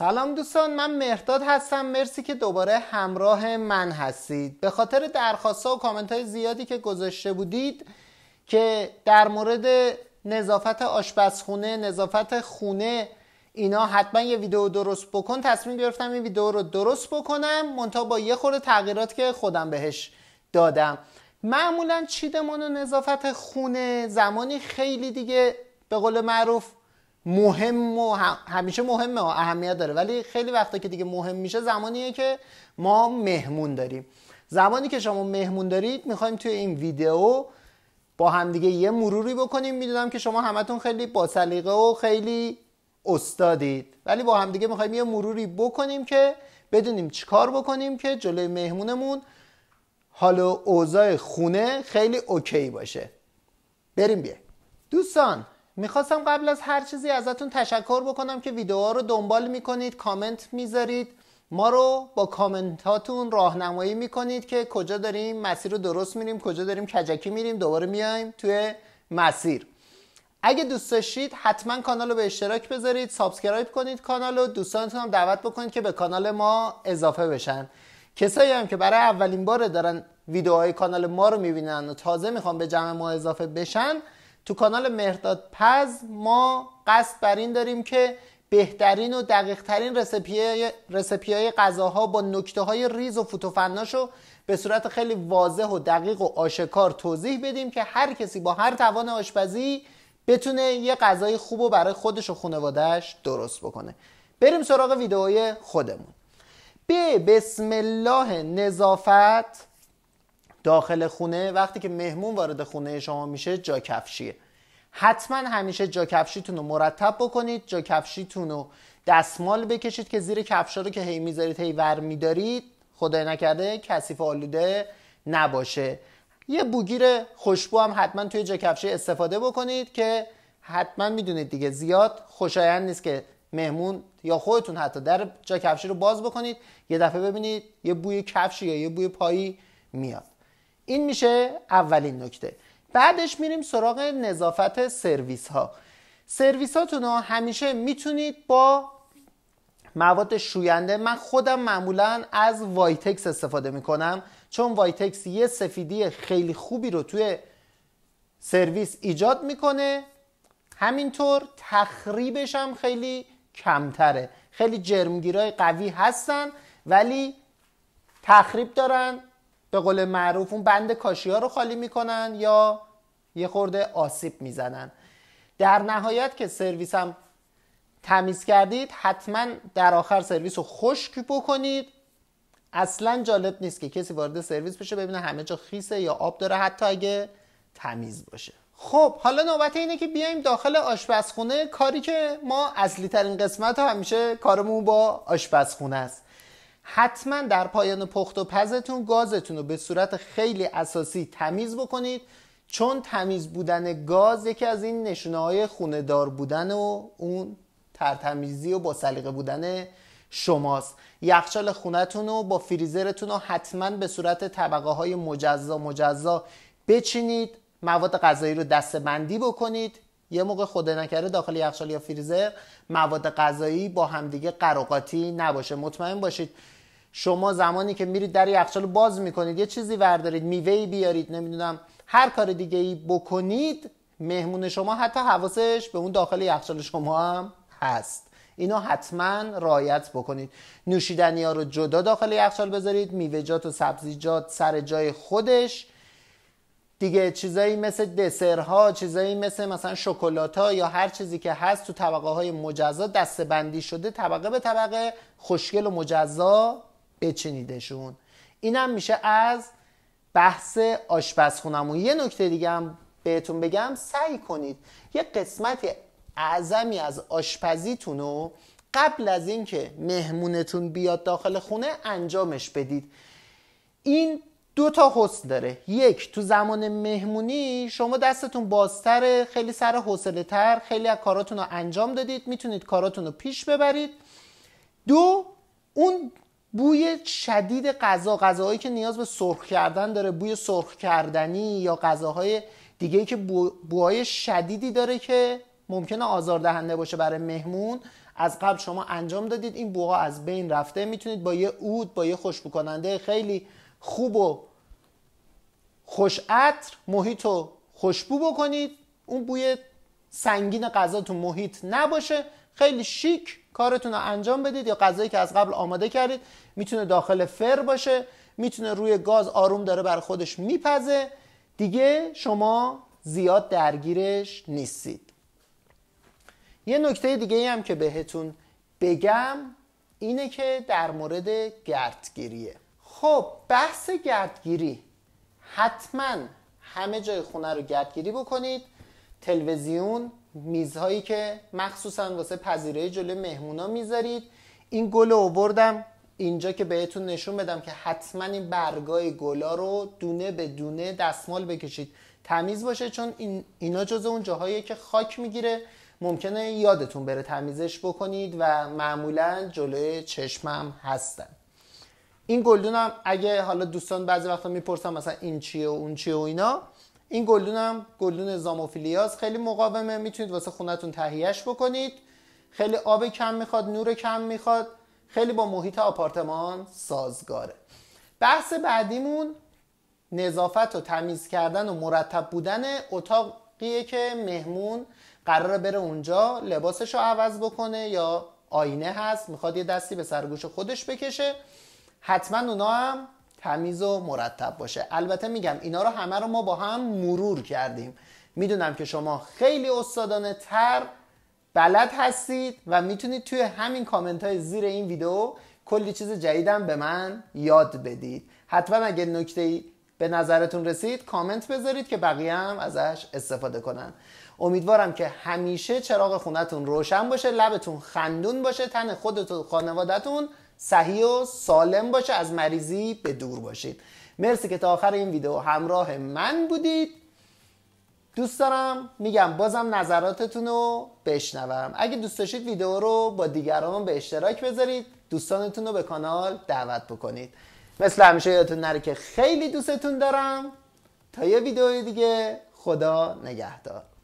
سلام دوستان من مهرداد هستم مرسی که دوباره همراه من هستید به خاطر درخواست و کامنت های زیادی که گذاشته بودید که در مورد نظافت آشپزخونه نظافت خونه اینا حتما یه ویدیو درست بکن تصمیم گرفتم این ویدیو رو درست بکنم منتها با یه خورده تغییرات که خودم بهش دادم معمولا چیدمان و نظافت خونه زمانی خیلی دیگه به قول معروف مهم و همیشه مهمه و اهمیت داره ولی خیلی وقتا که دیگه مهم میشه زمانیه که ما مهمون داریم زمانی که شما مهمون دارید میخوایم توی این ویدیو با همدیگه یه مروری بکنیم میدونم که شما همتون خیلی با سلیقه و خیلی استادید ولی با همدیگه میخوایم یه مروری بکنیم که بدونیم چیکار بکنیم که جلوی مهمونمون حال و اوضاع خونه خیلی اوکی باشه بریم بیه دوستان میخواستم قبل از هر چیزی ازتون تشکر بکنم که ویدیوها رو دنبال میکنید کامنت میذارید ما رو با کامنت هاتون راهنمایی میکنید که کجا داریم مسیر رو درست میریم کجا داریم کجکی میریم دوباره میایم توی مسیر اگه دوست داشتید حتما کانال رو به اشتراک بذارید سابسکرایب کنید کانال رو دوستانتون هم دعوت بکنید که به کانال ما اضافه بشن کسایی هم که برای اولین بار دارن ویدیوهای کانال ما رو میبینن و تازه میخوان به جمع ما اضافه بشن تو کانال مهرداد پز ما قصد بر این داریم که بهترین و دقیق ترین رسپی های, غذاها با نکته های ریز و فوتوفناش رو به صورت خیلی واضح و دقیق و آشکار توضیح بدیم که هر کسی با هر توان آشپزی بتونه یه غذای خوب و برای خودش و خانوادهش درست بکنه بریم سراغ ویدئوی خودمون به بسم الله نظافت داخل خونه وقتی که مهمون وارد خونه شما میشه جا کفشیه. حتما همیشه جاکفشیتون رو مرتب بکنید جاکفشیتون رو دستمال بکشید که زیر کفشا رو که هی میذارید هی ور میدارید خدای نکرده کثیف آلوده نباشه یه بوگیر خوشبو هم حتما توی جا کفش استفاده بکنید که حتما میدونید دیگه زیاد خوشایند نیست که مهمون یا خودتون حتی در جا کفش رو باز بکنید یه دفعه ببینید یه بوی کفشی یا یه بوی پایی میاد این میشه اولین نکته بعدش میریم سراغ نظافت سرویس ها سرویس هاتون ها همیشه میتونید با مواد شوینده من خودم معمولا از وایتکس استفاده میکنم چون وایتکس یه سفیدی خیلی خوبی رو توی سرویس ایجاد میکنه همینطور تخریبش هم خیلی کمتره خیلی جرمگیرای قوی هستن ولی تخریب دارن به قول معروف اون بند کاشی ها رو خالی میکنن یا یه خورده آسیب میزنن در نهایت که سرویس هم تمیز کردید حتما در آخر سرویس رو خشک بکنید اصلا جالب نیست که کسی وارد سرویس بشه ببینه همه جا خیسه یا آب داره حتی اگه تمیز باشه خب حالا نوبت اینه که بیایم داخل آشپزخونه کاری که ما اصلی ترین قسمت همیشه کارمون با آشپزخونه است حتما در پایان پخت و پزتون گازتون رو به صورت خیلی اساسی تمیز بکنید چون تمیز بودن گاز یکی از این نشونه های خوندار بودن و اون ترتمیزی و با سلیقه بودن شماست یخچال خونتون رو با فریزرتون رو حتما به صورت طبقه های مجزا مجزا بچینید مواد غذایی رو دستبندی بکنید یه موقع خود نکرده داخل یخچال یا فریزر مواد غذایی با همدیگه قراقاتی نباشه مطمئن باشید شما زمانی که میرید در یخچال باز میکنید یه چیزی وردارید میوه بیارید نمیدونم هر کار دیگه ای بکنید مهمون شما حتی حواسش به اون داخل یخچال شما هم هست اینو حتما رایت بکنید نوشیدنی ها رو جدا داخل یخچال بذارید میوه‌جات و سبزیجات سر جای خودش دیگه چیزایی مثل دسرها چیزایی مثل مثلا ها یا هر چیزی که هست تو طبقه های مجزا دسته بندی شده طبقه به طبقه خوشگل و مجزا بچینیدشون اینم میشه از بحث و یه نکته دیگه هم بهتون بگم سعی کنید یه قسمت اعظمی از آشپزیتون رو قبل از اینکه مهمونتون بیاد داخل خونه انجامش بدید این دو تا حسن داره یک تو زمان مهمونی شما دستتون بازتره خیلی سر حوصله تر خیلی از کاراتون رو انجام دادید میتونید کاراتون رو پیش ببرید دو اون بوی شدید غذا غذاهایی که نیاز به سرخ کردن داره بوی سرخ کردنی یا غذاهای دیگه که بو... بوهای شدیدی داره که ممکنه آزاردهنده باشه برای مهمون از قبل شما انجام دادید این بوها از بین رفته میتونید با یه عود با یه خوشبو کننده خیلی خوب و خوش عطر محیط رو خوشبو بکنید اون بوی سنگین غذا تو محیط نباشه خیلی شیک کارتون رو انجام بدید یا غذایی که از قبل آماده کردید میتونه داخل فر باشه میتونه روی گاز آروم داره بر خودش میپزه دیگه شما زیاد درگیرش نیستید یه نکته دیگه ای هم که بهتون بگم اینه که در مورد گردگیریه خب بحث گردگیری حتما همه جای خونه رو گردگیری بکنید تلویزیون میزهایی که مخصوصا واسه پذیرای جلوی مهمونا میذارید این گل اووردم اینجا که بهتون نشون بدم که حتما این برگای گلا رو دونه به دونه دستمال بکشید تمیز باشه چون این اینا جز اون جاهایی که خاک میگیره ممکنه یادتون بره تمیزش بکنید و معمولا جلوی چشمم هستن این گلدون هم اگه حالا دوستان بعضی وقتا میپرسن مثلا این چیه و اون چیه و اینا این گلدون هم گلدون زاموفیلیاز خیلی مقاومه میتونید واسه خونتون تهیهش بکنید خیلی آب کم میخواد نور کم میخواد خیلی با محیط آپارتمان سازگاره بحث بعدیمون نظافت و تمیز کردن و مرتب بودن اتاقیه که مهمون قراره بره اونجا لباسش رو عوض بکنه یا آینه هست میخواد یه دستی به سرگوش خودش بکشه حتما اونا هم تمیز و مرتب باشه البته میگم اینا رو همه رو ما با هم مرور کردیم میدونم که شما خیلی استادانه تر بلد هستید و میتونید توی همین کامنت های زیر این ویدیو کلی چیز جدیدم به من یاد بدید حتما اگه نکته ای به نظرتون رسید کامنت بذارید که بقیه هم ازش استفاده کنن امیدوارم که همیشه چراغ خونتون روشن باشه لبتون خندون باشه تن خودتون خانوادتون صحیح و سالم باشه از مریضی به دور باشید مرسی که تا آخر این ویدیو همراه من بودید دوست دارم میگم بازم نظراتتون رو بشنوم اگه دوست داشتید ویدیو رو با دیگران به اشتراک بذارید دوستانتون رو به کانال دعوت بکنید مثل همیشه یادتون نره که خیلی دوستتون دارم تا یه ویدیو دیگه خدا نگهدار